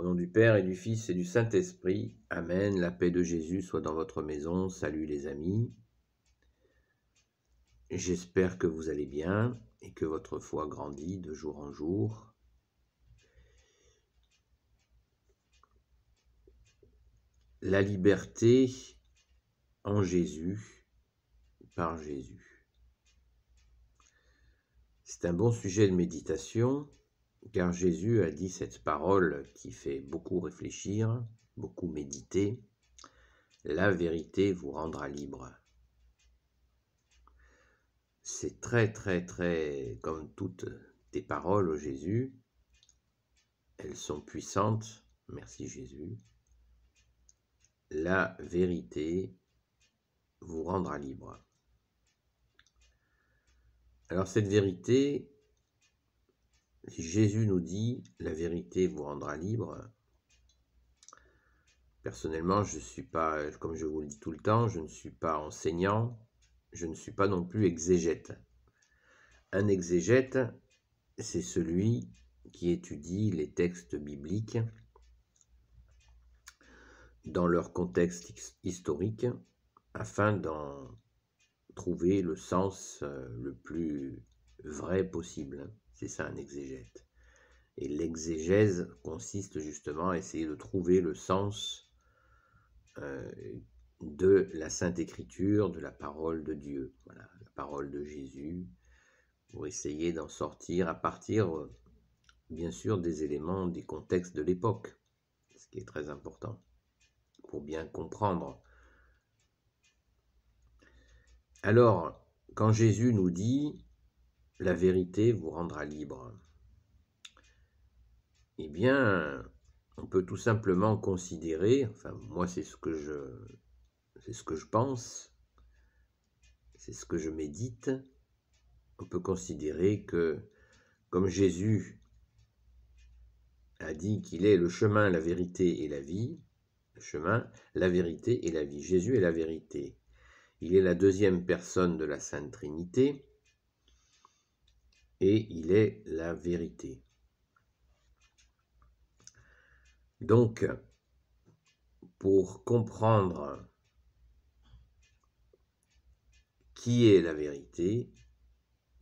Au nom du Père et du Fils et du Saint-Esprit, Amen. La paix de Jésus soit dans votre maison. Salut les amis. J'espère que vous allez bien et que votre foi grandit de jour en jour. La liberté en Jésus, par Jésus. C'est un bon sujet de méditation car Jésus a dit cette parole qui fait beaucoup réfléchir, beaucoup méditer, La vérité vous rendra libre. C'est très très très comme toutes tes paroles, Jésus, elles sont puissantes, merci Jésus. La vérité vous rendra libre. Alors cette vérité, si Jésus nous dit la vérité vous rendra libre, personnellement, je ne suis pas, comme je vous le dis tout le temps, je ne suis pas enseignant, je ne suis pas non plus exégète. Un exégète, c'est celui qui étudie les textes bibliques dans leur contexte historique afin d'en trouver le sens euh, le plus vrai possible. C'est ça un exégète. Et l'exégèse consiste justement à essayer de trouver le sens euh, de la Sainte Écriture, de la parole de Dieu, voilà, la parole de Jésus, pour essayer d'en sortir à partir, bien sûr, des éléments, des contextes de l'époque, ce qui est très important, pour bien comprendre. Alors, quand Jésus nous dit la vérité vous rendra libre Eh bien, on peut tout simplement considérer, enfin moi c'est ce que je c'est ce que je pense, c'est ce que je médite, on peut considérer que comme Jésus a dit qu'il est le chemin, la vérité et la vie, le chemin, la vérité et la vie. Jésus est la vérité. Il est la deuxième personne de la Sainte Trinité et il est la vérité. Donc, pour comprendre qui est la vérité,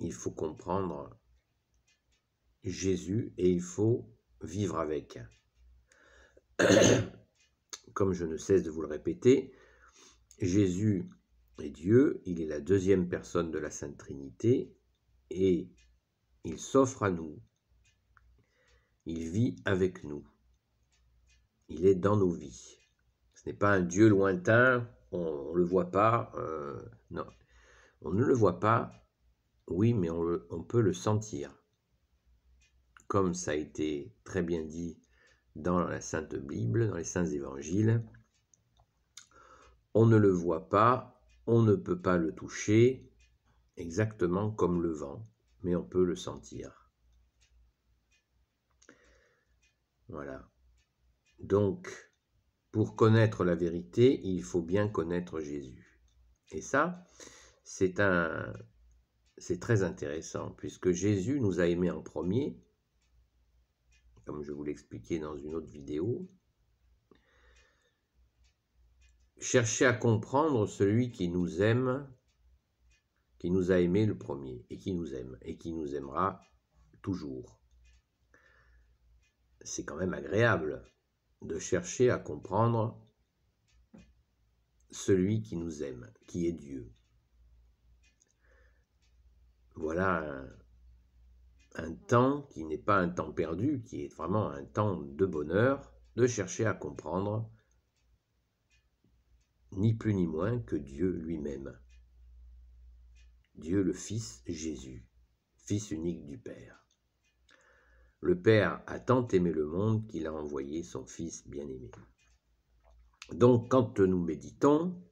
il faut comprendre Jésus et il faut vivre avec. Comme je ne cesse de vous le répéter, Jésus est Dieu, il est la deuxième personne de la Sainte Trinité et il s'offre à nous. Il vit avec nous. Il est dans nos vies. Ce n'est pas un Dieu lointain, on ne le voit pas. Euh, non, on ne le voit pas, oui, mais on peut le sentir. Comme ça a été très bien dit dans la Sainte Bible, dans les Saints Évangiles, on ne le voit pas, on ne peut pas le toucher, exactement comme le vent, mais on peut le sentir. Voilà. Donc, pour connaître la vérité, il faut bien connaître Jésus. Et ça, c'est un c'est très intéressant puisque Jésus nous a aimés en premier, comme je vous l'expliquais dans une autre vidéo. Chercher à comprendre celui qui nous aime qui nous a aimés le premier et qui nous aime et qui nous aimera toujours. C'est quand même agréable de chercher à comprendre celui qui nous aime, qui est Dieu. Voilà un, un temps qui n'est pas un temps perdu, qui est vraiment un temps de bonheur, de chercher à comprendre ni plus ni moins que Dieu lui-même. Dieu le Fils Jésus, Fils unique du Père. Le Père a tant aimé le monde qu'il a envoyé son Fils bien-aimé. Donc quand nous méditons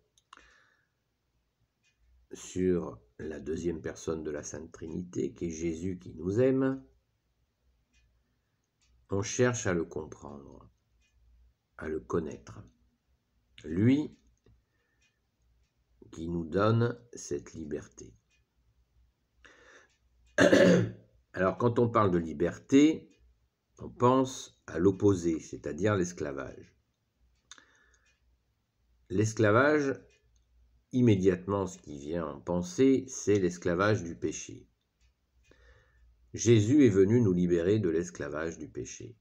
sur la deuxième personne de la Sainte Trinité, qui est Jésus qui nous aime, on cherche à le comprendre, à le connaître. Lui qui nous donne cette liberté. Alors quand on parle de liberté, on pense à l'opposé, c'est-à-dire l'esclavage. L'esclavage, immédiatement ce qui vient en pensée, c'est l'esclavage du péché. Jésus est venu nous libérer de l'esclavage du péché.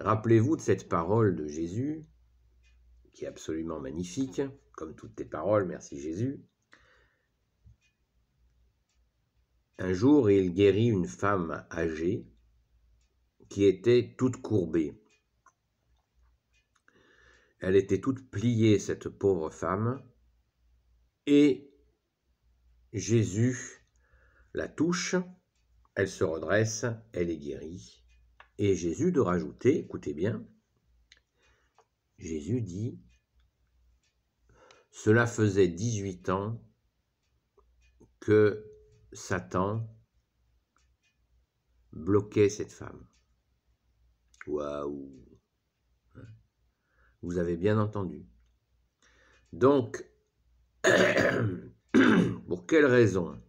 Rappelez-vous de cette parole de Jésus, qui est absolument magnifique, comme toutes tes paroles, merci Jésus. Un jour, il guérit une femme âgée qui était toute courbée. Elle était toute pliée, cette pauvre femme, et Jésus la touche, elle se redresse, elle est guérie. Et Jésus de rajouter, écoutez bien, Jésus dit, cela faisait 18 ans que Satan bloquait cette femme. Waouh hein? Vous avez bien entendu. Donc, pour quelle raison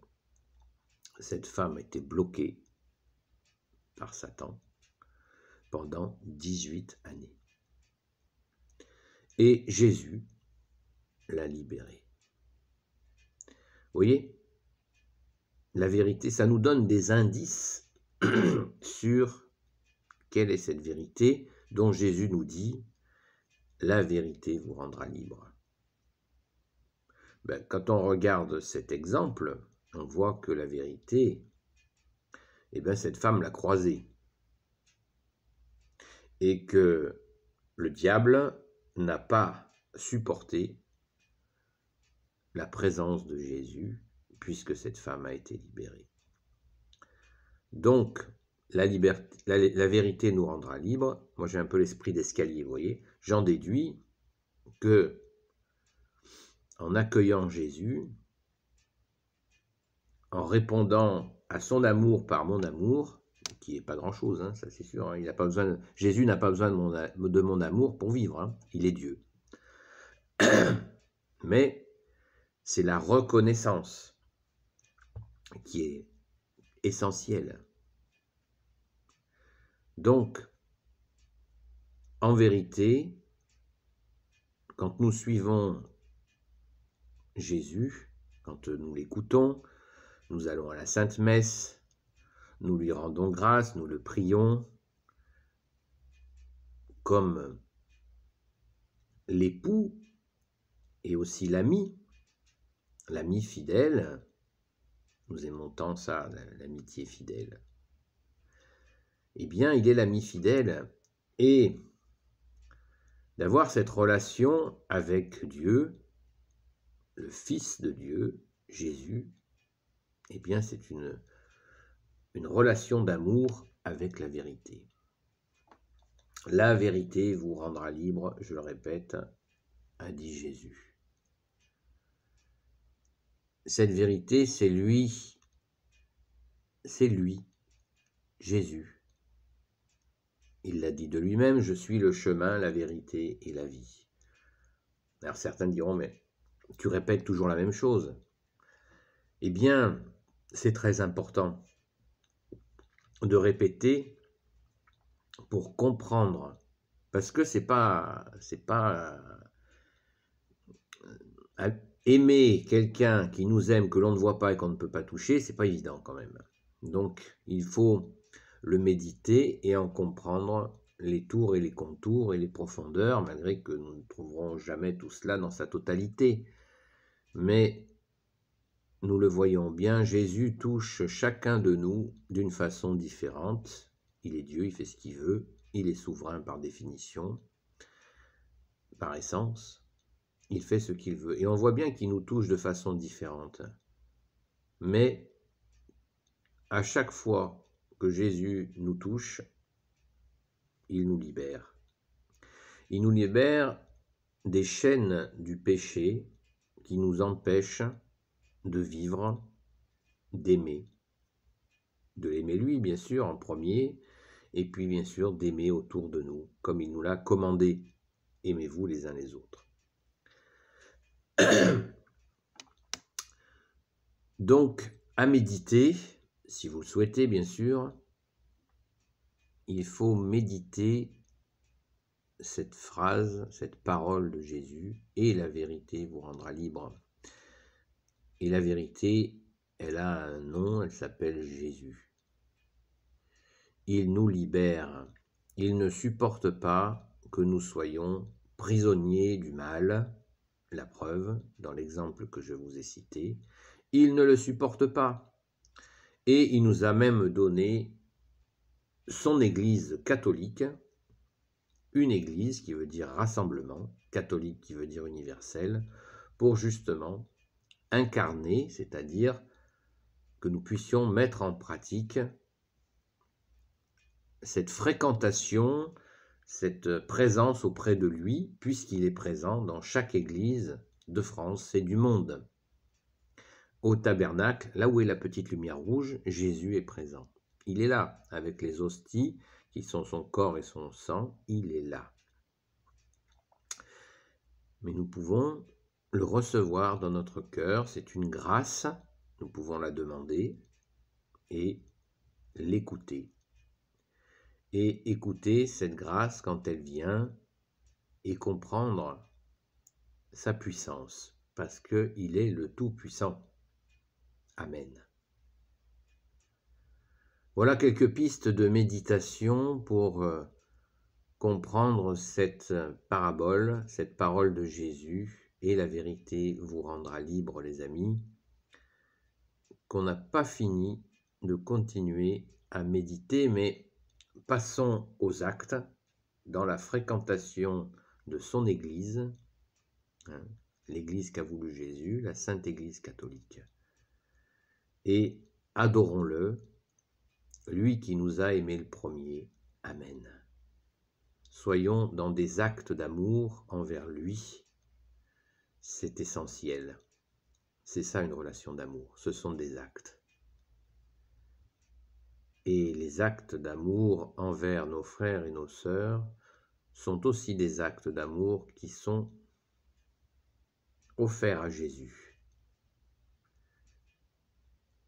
cette femme était bloquée par Satan pendant 18 années Et Jésus l'a libérée. Vous voyez la vérité, ça nous donne des indices sur quelle est cette vérité dont Jésus nous dit, la vérité vous rendra libre. Ben, quand on regarde cet exemple, on voit que la vérité, eh ben, cette femme l'a croisée. Et que le diable n'a pas supporté la présence de Jésus puisque cette femme a été libérée. Donc, la, liberté, la, vérité nous rendra libres. Moi, j'ai un peu l'esprit d'escalier, vous voyez. J'en déduis que, en accueillant Jésus, en répondant à son amour par mon amour, qui n'est pas grand-chose, hein, ça c'est sûr. Hein, il pas besoin Jésus n'a pas besoin de mon, de mon, amour pour vivre, hein. il est Dieu. Mais c'est la reconnaissance qui est essentiel. Donc, en vérité, quand nous suivons Jésus, quand nous l'écoutons, nous allons à la Sainte Messe, nous lui rendons grâce, nous le prions, comme l'époux et aussi l'ami, l'ami fidèle nous aimons tant ça, l'amitié fidèle. Eh bien, il est l'ami fidèle et d'avoir cette relation avec Dieu, le Fils de Dieu, Jésus, eh bien, c'est une, une relation d'amour avec la vérité. La vérité vous rendra libre, je le répète, a dit Jésus. Cette vérité, c'est lui. C'est lui, Jésus. Il l'a dit de lui-même, je suis le chemin, la vérité et la vie. Alors certains diront, mais tu répètes toujours la même chose. Eh bien, c'est très important de répéter pour comprendre. Parce que c'est pas, c'est pas euh, aimer quelqu'un qui nous aime, que l'on ne voit pas et qu'on ne peut pas toucher, c'est pas évident quand même. Donc il faut le méditer et en comprendre les tours et les contours et les profondeurs, malgré que nous ne trouverons jamais tout cela dans sa totalité. Mais nous le voyons bien, Jésus touche chacun de nous d'une façon différente. Il est Dieu, il fait ce qu'il veut, il est souverain par définition, par essence. Il fait ce qu'il veut. Et on voit bien qu'il nous touche de façon différente. Mais à chaque fois que Jésus nous touche, il nous libère. Il nous libère des chaînes du péché qui nous empêchent de vivre, d'aimer. De l'aimer lui, bien sûr, en premier, et puis bien sûr d'aimer autour de nous, comme il nous l'a commandé. Aimez-vous les uns les autres. Donc, à méditer, si vous le souhaitez bien sûr, il faut méditer cette phrase, cette parole de Jésus, et la vérité vous rendra libre. Et la vérité, elle a un nom, elle s'appelle Jésus. Il nous libère. Il ne supporte pas que nous soyons prisonniers du mal, la preuve, dans l'exemple que je vous ai cité, il ne le supporte pas. Et il nous a même donné son Église catholique, une Église qui veut dire rassemblement, catholique qui veut dire universel, pour justement incarner, c'est-à-dire que nous puissions mettre en pratique cette fréquentation, cette présence auprès de lui, puisqu'il est présent dans chaque église de France et du monde. Au tabernacle, là où est la petite lumière rouge, Jésus est présent. Il est là, avec les hosties, qui sont son corps et son sang, il est là. Mais nous pouvons le recevoir dans notre cœur, c'est une grâce, nous pouvons la demander et l'écouter et écouter cette grâce quand elle vient et comprendre sa puissance parce qu'il est le Tout-Puissant. Amen. Voilà quelques pistes de méditation pour euh, comprendre cette parabole, cette parole de Jésus, et la vérité vous rendra libre, les amis, qu'on n'a pas fini de continuer à méditer, mais passons aux actes dans la fréquentation de son Église, hein, l'Église qu'a voulu Jésus, la Sainte Église catholique, et adorons-le, lui qui nous a aimés le premier. Amen. Soyons dans des actes d'amour envers lui. C'est essentiel. C'est ça une relation d'amour. Ce sont des actes et les actes d'amour envers nos frères et nos sœurs sont aussi des actes d'amour qui sont offerts à Jésus,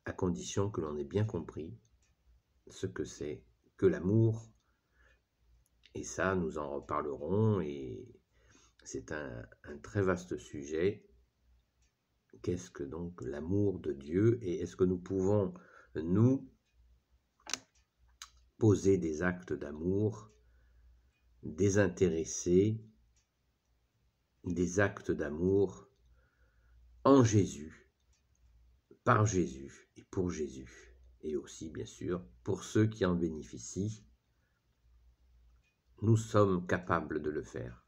à condition que l'on ait bien compris ce que c'est que l'amour. Et ça, nous en reparlerons, et c'est un, très vaste sujet. Qu'est-ce que donc l'amour de Dieu et est-ce que nous pouvons, nous, poser des actes d'amour, désintéressés, des actes d'amour en Jésus, par Jésus et pour Jésus, et aussi bien sûr pour ceux qui en bénéficient. Nous sommes capables de le faire.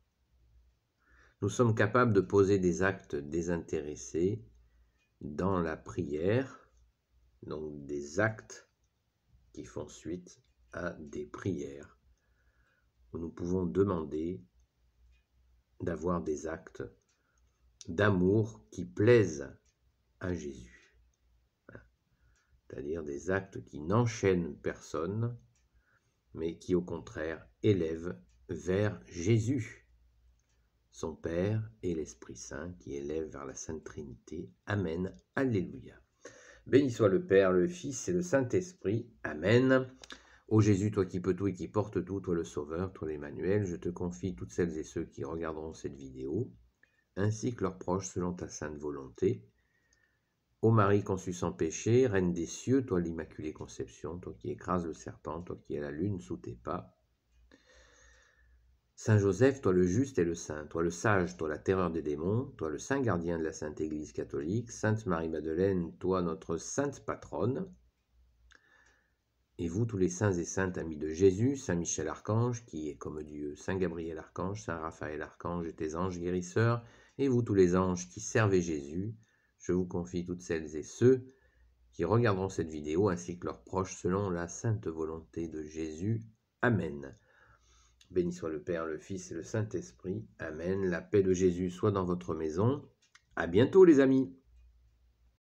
Nous sommes capables de poser des actes désintéressés dans la prière, donc des actes qui font suite à des prières où nous pouvons demander d'avoir des actes d'amour qui plaisent à Jésus. Hein? C'est-à-dire des actes qui n'enchaînent personne, mais qui au contraire élèvent vers Jésus, son Père et l'Esprit Saint qui élèvent vers la Sainte Trinité. Amen. Alléluia. Béni soit le Père, le Fils et le Saint-Esprit. Amen. Ô Jésus, toi qui peux tout et qui porte tout, toi le Sauveur, toi l'Emmanuel, je te confie toutes celles et ceux qui regarderont cette vidéo, ainsi que leurs proches selon ta sainte volonté. Ô Marie conçue sans péché, Reine des cieux, toi l'Immaculée Conception, toi qui écrases le serpent, toi qui es la lune sous tes pas. Saint Joseph, toi le juste et le saint, toi le sage, toi la terreur des démons, toi le saint gardien de la Sainte Église catholique, Sainte Marie-Madeleine, toi notre sainte patronne, et vous, tous les saints et saintes amis de Jésus, Saint Michel Archange, qui est comme Dieu, Saint Gabriel Archange, Saint Raphaël Archange et tes anges guérisseurs, et vous, tous les anges qui servez Jésus, je vous confie toutes celles et ceux qui regarderont cette vidéo ainsi que leurs proches selon la sainte volonté de Jésus. Amen. Béni soit le Père, le Fils et le Saint-Esprit. Amen. La paix de Jésus soit dans votre maison. À bientôt, les amis.